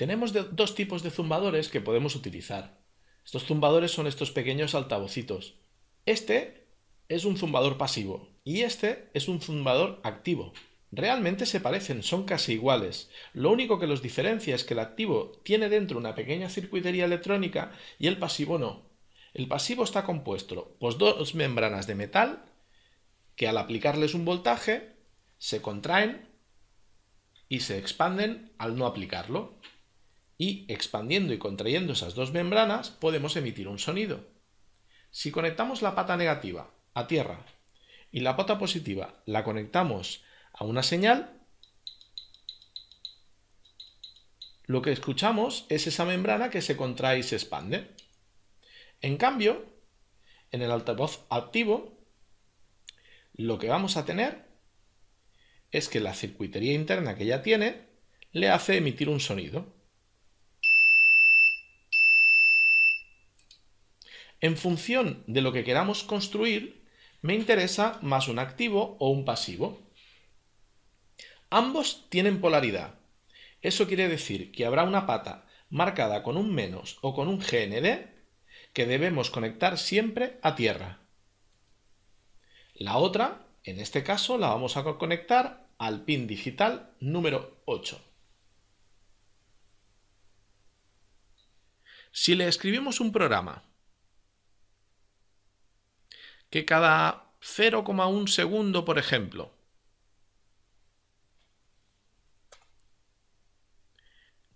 Tenemos dos tipos de zumbadores que podemos utilizar. Estos zumbadores son estos pequeños altavocitos. Este es un zumbador pasivo y este es un zumbador activo. Realmente se parecen, son casi iguales. Lo único que los diferencia es que el activo tiene dentro una pequeña circuitería electrónica y el pasivo no. El pasivo está compuesto por dos membranas de metal que al aplicarles un voltaje se contraen y se expanden al no aplicarlo y expandiendo y contrayendo esas dos membranas podemos emitir un sonido. Si conectamos la pata negativa a tierra y la pata positiva la conectamos a una señal, lo que escuchamos es esa membrana que se contrae y se expande. En cambio, en el altavoz activo, lo que vamos a tener es que la circuitería interna que ya tiene le hace emitir un sonido. En función de lo que queramos construir, me interesa más un activo o un pasivo. Ambos tienen polaridad. Eso quiere decir que habrá una pata marcada con un menos o con un GND que debemos conectar siempre a tierra. La otra, en este caso, la vamos a conectar al pin digital número 8. Si le escribimos un programa que cada 0,1 segundo, por ejemplo,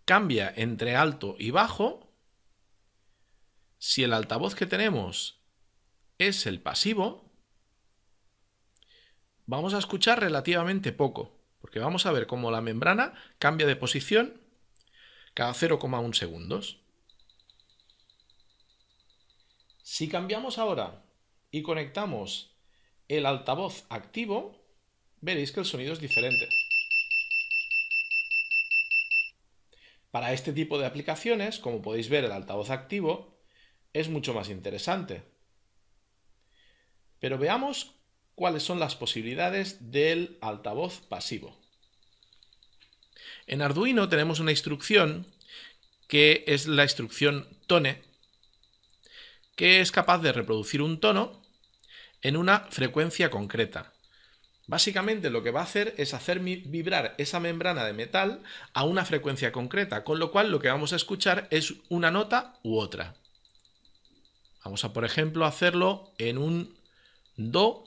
cambia entre alto y bajo, si el altavoz que tenemos es el pasivo, vamos a escuchar relativamente poco, porque vamos a ver cómo la membrana cambia de posición cada 0,1 segundos. Si cambiamos ahora y conectamos el altavoz activo, veréis que el sonido es diferente. Para este tipo de aplicaciones, como podéis ver, el altavoz activo es mucho más interesante. Pero veamos cuáles son las posibilidades del altavoz pasivo. En Arduino tenemos una instrucción que es la instrucción tone, que es capaz de reproducir un tono en una frecuencia concreta. Básicamente lo que va a hacer es hacer vibrar esa membrana de metal a una frecuencia concreta, con lo cual lo que vamos a escuchar es una nota u otra. Vamos a, por ejemplo, hacerlo en un Do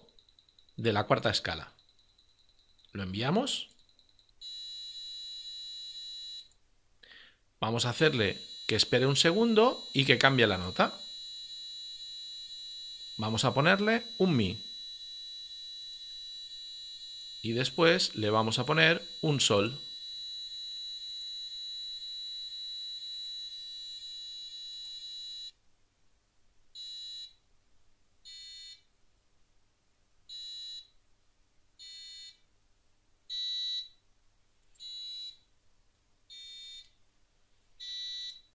de la cuarta escala. Lo enviamos. Vamos a hacerle que espere un segundo y que cambie la nota. Vamos a ponerle un mi. Y después le vamos a poner un sol.